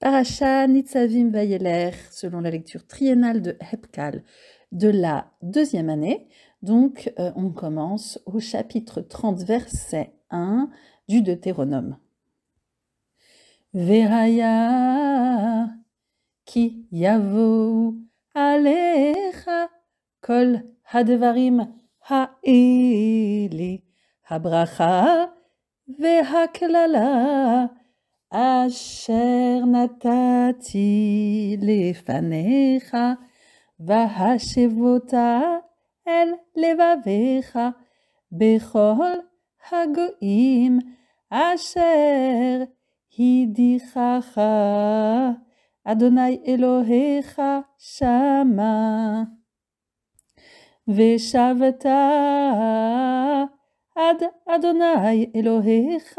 Paracha Nitzavim Vayeler, selon la lecture triennale de Hepkal de la deuxième année. Donc, euh, on commence au chapitre 30, verset 1 du Deutéronome. Veraya ki yavo alecha kol hadvarim ha'eli habracha vehaklala אשר נתתי לפניך, והשבותה אל לבביך, בכל הגויים אשר הדיחך, אדוני אלוהיך שמע. ושבת עד אדוני אלוהיך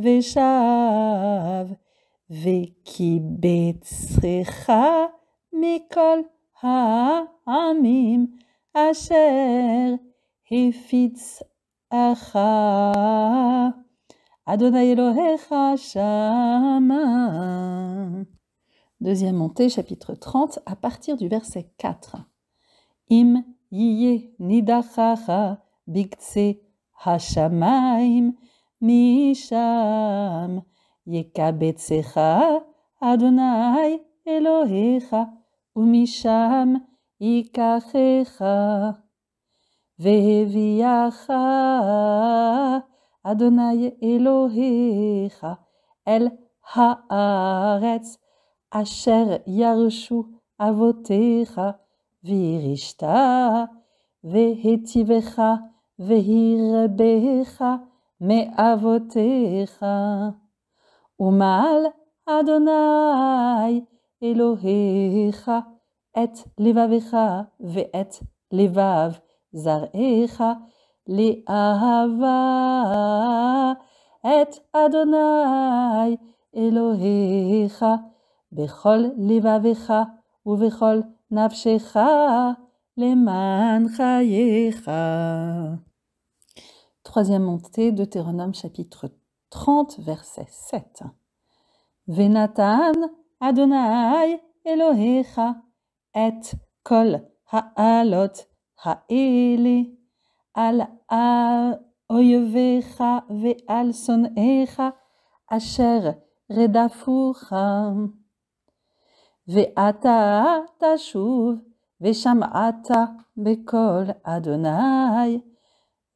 Veshav mikol ha amim asher hifitz acha Adonai Elohecha Shama. Deuxième montée, chapitre 30, à partir du verset 4. Im yiye nidachacha bigtse hashamaim משם. יקבצך אדוני אלוהיך, ומשם ייקחך. והביאך אדוני אלוהיך אל הארץ אשר ירשו אבותיך וירשת והטיבך והרבך Mais avotecha, hein. umal Adonai, hein. et les Vet les zaricha, les et Adonai vavéra, hein. bechol vavéra, les vavéra, les Troisième montée, Deutéronome chapitre 30, verset 7. Venatan Adonai Elohecha et kol ha'alot ha'ele al ha'oyevecha ve'al sonecha asher redafucha ve'ata tashuv ve'sham'ata bekol Adonai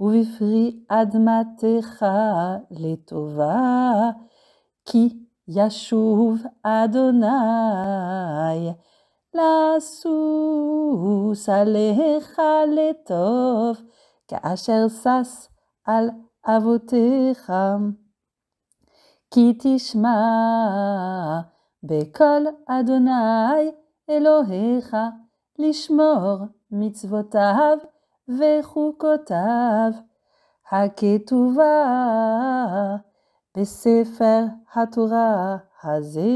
Uvifri admatecha letova, ki yashuv adonai, lasus alecha letov, kaasher sas al avotecha, ki tishma bekol adonai, elohecha, lishmor mitzvotav וחוקותיו, הכתובה בספר התורה הזה.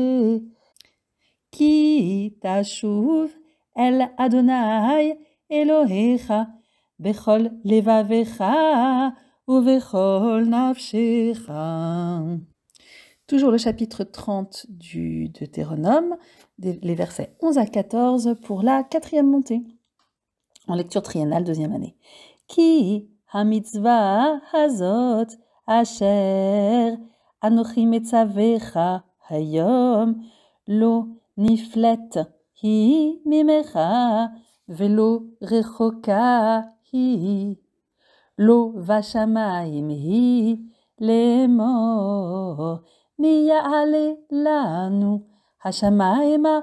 כי תשוב אל אדוני אלוהיך בכל לבבך ובכל נפשך. Toujours le chapitre 30 du Deutéronome, les versets 11 à 14 pour la quatrième montée en lecture triennale deuxième année. Ki hamitzvah hazot asher anochi metzavecha hayom lo niflet hi mimecha velo rechoka hi lo vashamayim hi Miya ale lanu hashamayim ima.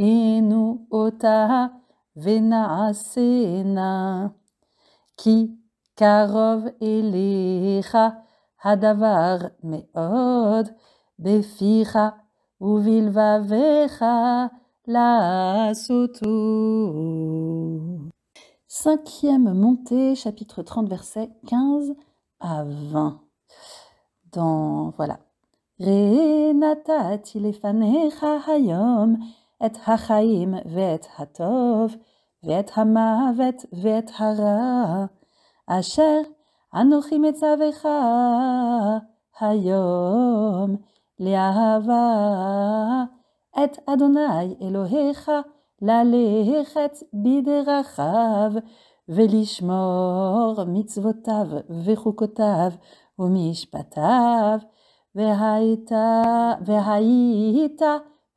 inu ota vena asena, ki karov elecha hadavar meod, beficha vecha la 5 Cinquième montée, chapitre 30, verset 15 à 20. Dans, voilà. Renata tilefanecha hayom את החיים ואת הטוב, ואת המוות ואת הרע, אשר אנוכי מצווך היום לאהבה את אדוני אלוהיך ללכת בדרכיו ולשמור מצוותיו וחוקותיו ומשפטיו והיית, והיית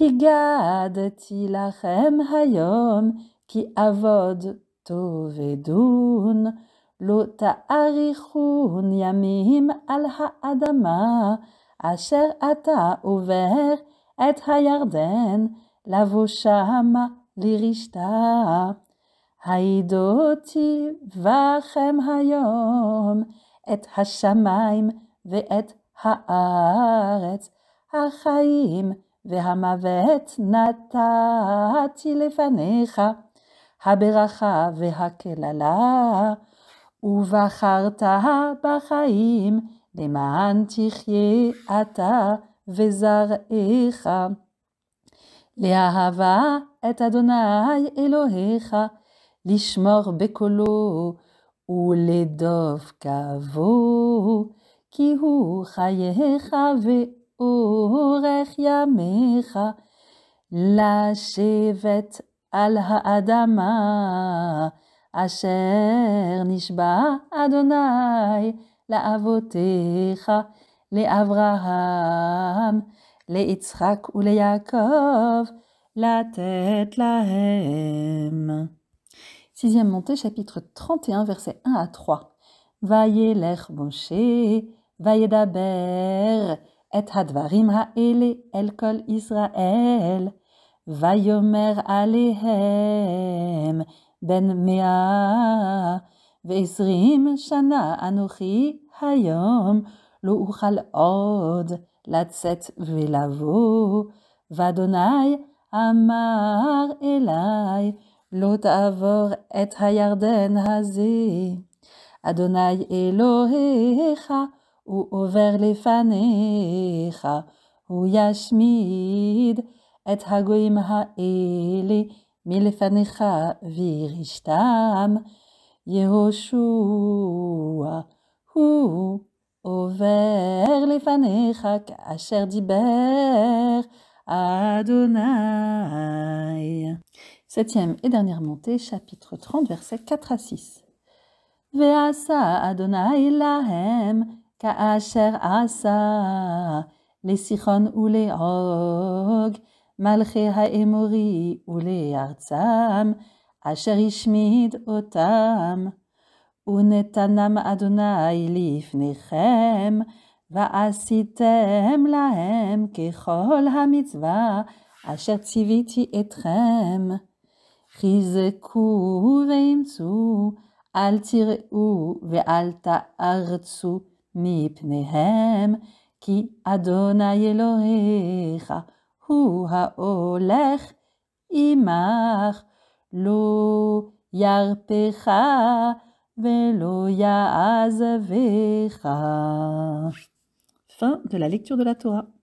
הגדתי לכם היום, כי אבוד טוב תאבדון, לא תאריכון ימים על האדמה, אשר אתה עובר את הירדן, לבוא שמה לרשתה. העידותי בכם היום את השמיים ואת הארץ, החיים Vehamavet nata tilefanecha, Haberacha veha Uvacharta bahaim, De ata vezar echa, Leahava et Adonai elohecha, Lishmor bekolo, Uledov kavo, Kihu chayehecha ve orech yamecha, la shevet al haadama, asher nishba Adonai, la avotecha, le Avraham, le Yitzhak ou le Yaakov, la tête la hem. Sixième montée, chapitre 31, verset 1 à 3. Vaillez l'air Moshe, vaillez d'Aber, "et hadvarim haaleh el kol israel, vayomer alehem ben Mea, Vesrim shana anukhi, hayom lo uchal o'd, l'atzet vela'vo, Vadonai Amar elai, lot'avor et hayarden hazeh, adonai eloréh ועובר לפניך, הוא ישמיד את הגויים האלה מלפניך וירשתם. יהושע, הוא עובר לפניך כאשר דיבר Adonai. Septième et dernière montée, chapitre 30, verset 4 à 6. Ve'asa Adonai lahem כאשר עשה לסיחון ולעוג, מלכי האמורי ולארצם, אשר השמיד אותם. ונתנם אדוני לפניכם, ועשיתם להם ככל המצווה אשר ציוויתי אתכם. חזקו ואמצו, אל תראו ואל תארצו. mipnehem ki Adonai Elohecha hu olech imar lo yarpecha velo ya'azavecha. Fin de la lecture de la Torah.